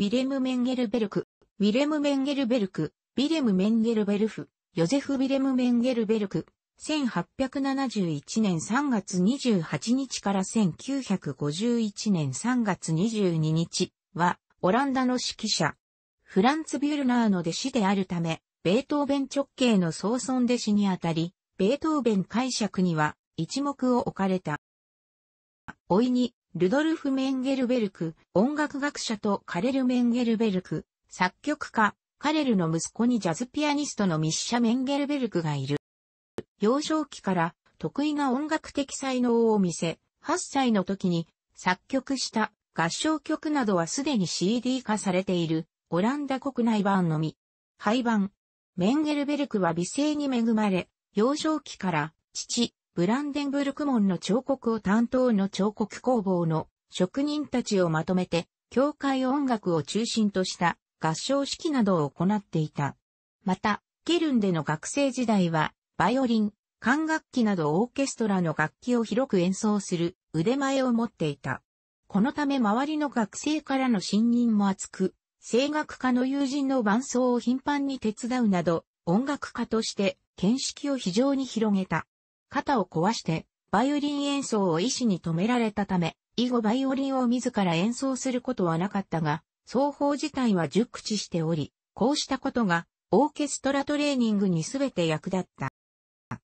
ウィレム・メンゲルベルク、ウィレム・メンゲルベルク、ウィレム・メンゲルベルフ、ヨゼフ・ウィレム・メンゲルベルク、1871年3月28日から1951年3月22日は、オランダの指揮者、フランツ・ビュルナーの弟子であるため、ベートーベン直系の総尊弟子にあたり、ベートーベン解釈には一目を置かれた。いに、ルドルフ・メンゲルベルク、音楽学者とカレル・メンゲルベルク、作曲家、カレルの息子にジャズピアニストのミッシャ・メンゲルベルクがいる。幼少期から得意な音楽的才能を見せ、8歳の時に作曲した合唱曲などはすでに CD 化されているオランダ国内版のみ。廃盤。メンゲルベルクは美声に恵まれ、幼少期から父、ブランデンブルク門の彫刻を担当の彫刻工房の職人たちをまとめて、教会音楽を中心とした合唱式などを行っていた。また、ケルンでの学生時代は、バイオリン、管楽器などオーケストラの楽器を広く演奏する腕前を持っていた。このため周りの学生からの信任も厚く、声楽家の友人の伴奏を頻繁に手伝うなど、音楽家として見識を非常に広げた。肩を壊して、バイオリン演奏を医師に止められたため、以後バイオリンを自ら演奏することはなかったが、奏法自体は熟知しており、こうしたことが、オーケストラトレーニングにすべて役立った。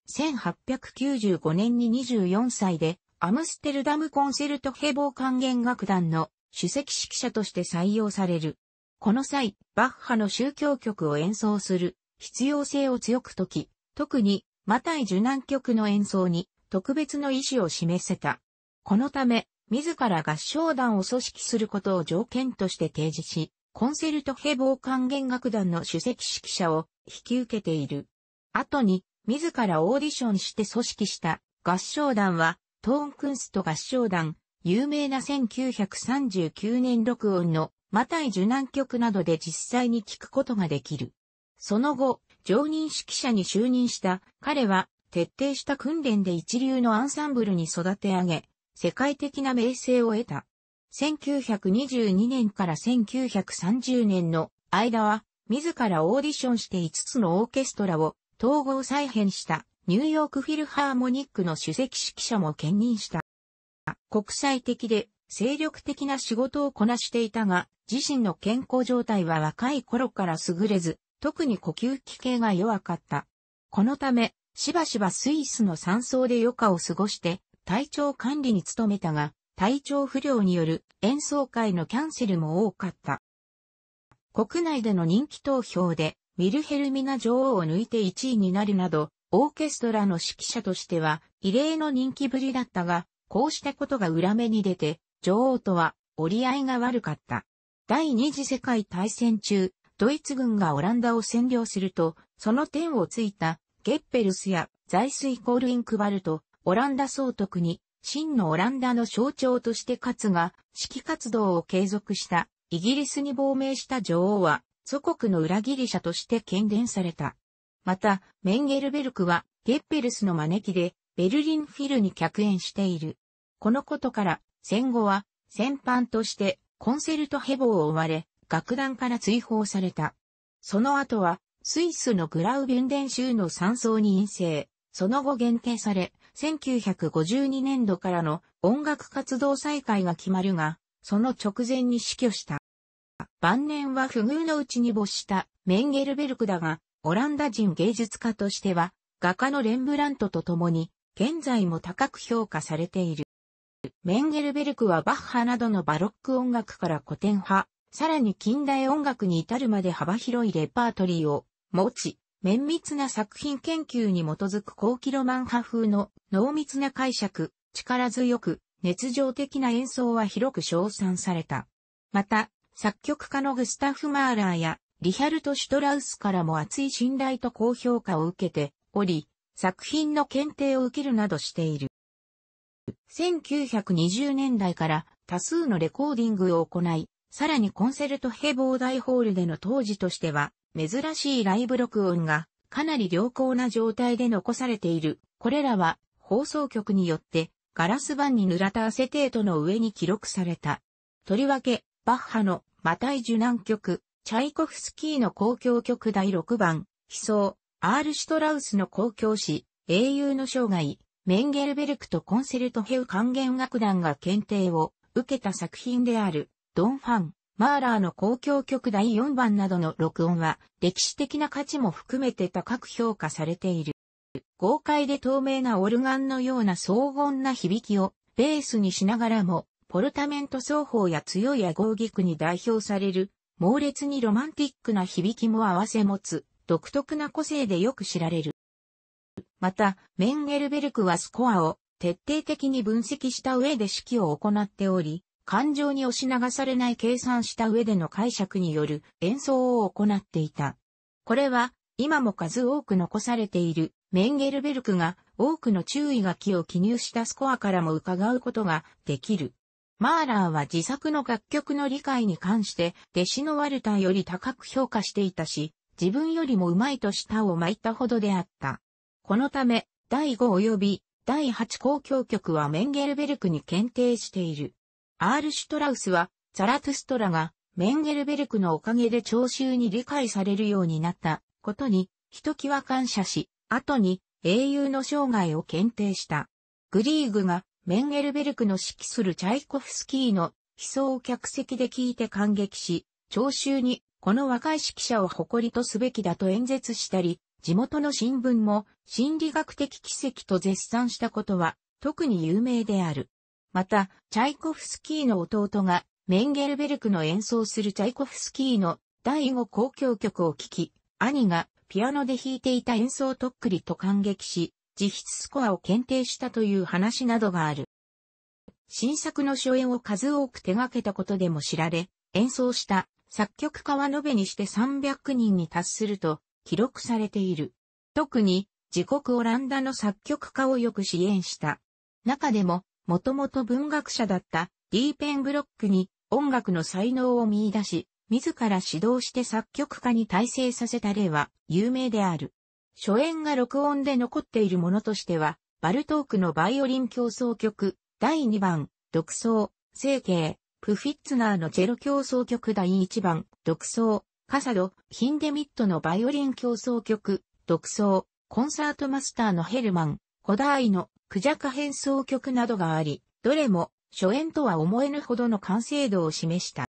1895年に24歳で、アムステルダムコンセルトヘボー管弦楽団の首席指揮者として採用される。この際、バッハの宗教曲を演奏する必要性を強く説き、特にマタイ受難曲の演奏に特別の意思を示せた。このため、自ら合唱団を組織することを条件として提示し、コンセルトヘボー管弦楽団の首席指揮者を引き受けている。後に、自らオーディションして組織した合唱団は、トーンクンスト合唱団、有名な1939年録音のマタイ受難曲などで実際に聴くことができる。その後、常任指揮者に就任した彼は徹底した訓練で一流のアンサンブルに育て上げ、世界的な名声を得た。1922年から1930年の間は、自らオーディションして5つのオーケストラを統合再編したニューヨークフィルハーモニックの首席指揮者も兼任した。国際的で精力的な仕事をこなしていたが、自身の健康状態は若い頃から優れず、特に呼吸器系が弱かった。このため、しばしばスイスの山荘で余暇を過ごして、体調管理に努めたが、体調不良による演奏会のキャンセルも多かった。国内での人気投票で、ウィルヘルミナ女王を抜いて1位になるなど、オーケストラの指揮者としては異例の人気ぶりだったが、こうしたことが裏目に出て、女王とは折り合いが悪かった。第二次世界大戦中、ドイツ軍がオランダを占領すると、その点をついたゲッペルスやザイスイコールインクバルト、オランダ総督に、真のオランダの象徴として勝つが、指揮活動を継続したイギリスに亡命した女王は、祖国の裏切り者として権限された。また、メンゲルベルクは、ゲッペルスの招きで、ベルリンフィルに客演している。このことから、戦後は、戦犯として、コンセルトヘボを追われ、楽団から追放された。その後は、スイスのグラウビュンデン州の山荘に陰性、その後限定され、1952年度からの音楽活動再開が決まるが、その直前に死去した。晩年は不遇のうちに没したメンゲルベルクだが、オランダ人芸術家としては、画家のレンブラントと共に、現在も高く評価されている。メンゲルベルクはバッハなどのバロック音楽から古典派、さらに近代音楽に至るまで幅広いレパートリーを持ち、綿密な作品研究に基づく高キロマン派風の濃密な解釈、力強く、熱情的な演奏は広く称賛された。また、作曲家のグスタフ・マーラーやリヒャルト・シュトラウスからも厚い信頼と高評価を受けており、作品の検定を受けるなどしている。1920年代から多数のレコーディングを行い、さらにコンセルトヘボー大ホールでの当時としては、珍しいライブ録音がかなり良好な状態で残されている。これらは放送局によってガラス板に塗られたアセテートの上に記録された。とりわけ、バッハのマタイ受難曲、チャイコフスキーの公共曲第6番、悲壮、アール・シュトラウスの公共詩、英雄の生涯、メンゲルベルクとコンセルトヘウ管弦楽団が検定を受けた作品である。ドン・ファン、マーラーの交響曲第4番などの録音は、歴史的な価値も含めて高く評価されている。豪快で透明なオルガンのような荘厳な響きをベースにしながらも、ポルタメント奏法や強いアゴーギクに代表される、猛烈にロマンティックな響きも合わせ持つ、独特な個性でよく知られる。また、メンゲルベルクはスコアを徹底的に分析した上で指揮を行っており、感情に押し流されない計算した上での解釈による演奏を行っていた。これは、今も数多く残されているメンゲルベルクが多くの注意書きを記入したスコアからも伺うことができる。マーラーは自作の楽曲の理解に関して弟子のワルターより高く評価していたし、自分よりもうまいと舌を巻いたほどであった。このため、第5及び第8公共曲はメンゲルベルクに検定している。アール・シュトラウスは、ザラトゥストラが、メンゲルベルクのおかげで聴衆に理解されるようになったことに、ひときわ感謝し、後に英雄の生涯を検定した。グリーグがメンゲルベルクの指揮するチャイコフスキーの悲壮を客席で聞いて感激し、聴衆にこの若い指揮者を誇りとすべきだと演説したり、地元の新聞も心理学的奇跡と絶賛したことは特に有名である。また、チャイコフスキーの弟が、メンゲルベルクの演奏するチャイコフスキーの第5交響曲を聴き、兄がピアノで弾いていた演奏とっくりと感激し、実質スコアを検定したという話などがある。新作の初演を数多く手掛けたことでも知られ、演奏した作曲家は延べにして300人に達すると記録されている。特に自国オランダの作曲家をよく支援した。中でももともと文学者だったディーペンブロックに音楽の才能を見出し、自ら指導して作曲家に体制させた例は有名である。初演が録音で残っているものとしては、バルトークのバイオリン競争曲、第2番、独奏、成形、プフィッツナーのチェロ競争曲第1番、独奏、カサド、ヒンデミットのバイオリン競争曲、独奏、コンサートマスターのヘルマン、古代のクジャカ変奏曲などがあり、どれも初演とは思えぬほどの完成度を示した。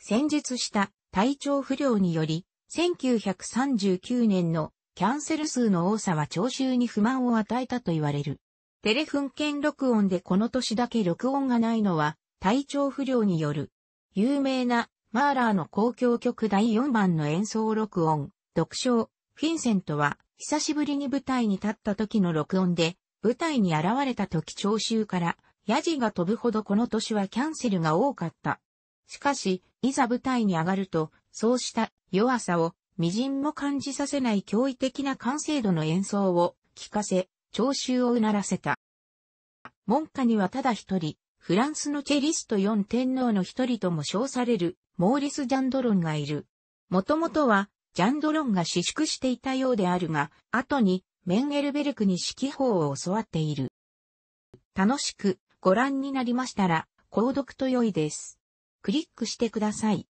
戦術した体調不良により、1939年のキャンセル数の多さは聴衆に不満を与えたと言われる。テレフン券録音でこの年だけ録音がないのは体調不良による。有名なマーラーの公共曲第4番の演奏録音、読唱、フィンセントは久しぶりに舞台に立った時の録音で舞台に現れた時聴衆から、ヤジが飛ぶほどこの年はキャンセルが多かった。しかし、いざ舞台に上がると、そうした弱さを、微塵も感じさせない驚異的な完成度の演奏を聞かせ、聴衆をうならせた。門下にはただ一人、フランスのチェリスト4天皇の一人とも称される、モーリス・ジャンドロンがいる。もともとは、ジャンドロンが私縮していたようであるが、後に、メンゲルベルクに指揮法を教わっている。楽しくご覧になりましたら、購読と良いです。クリックしてください。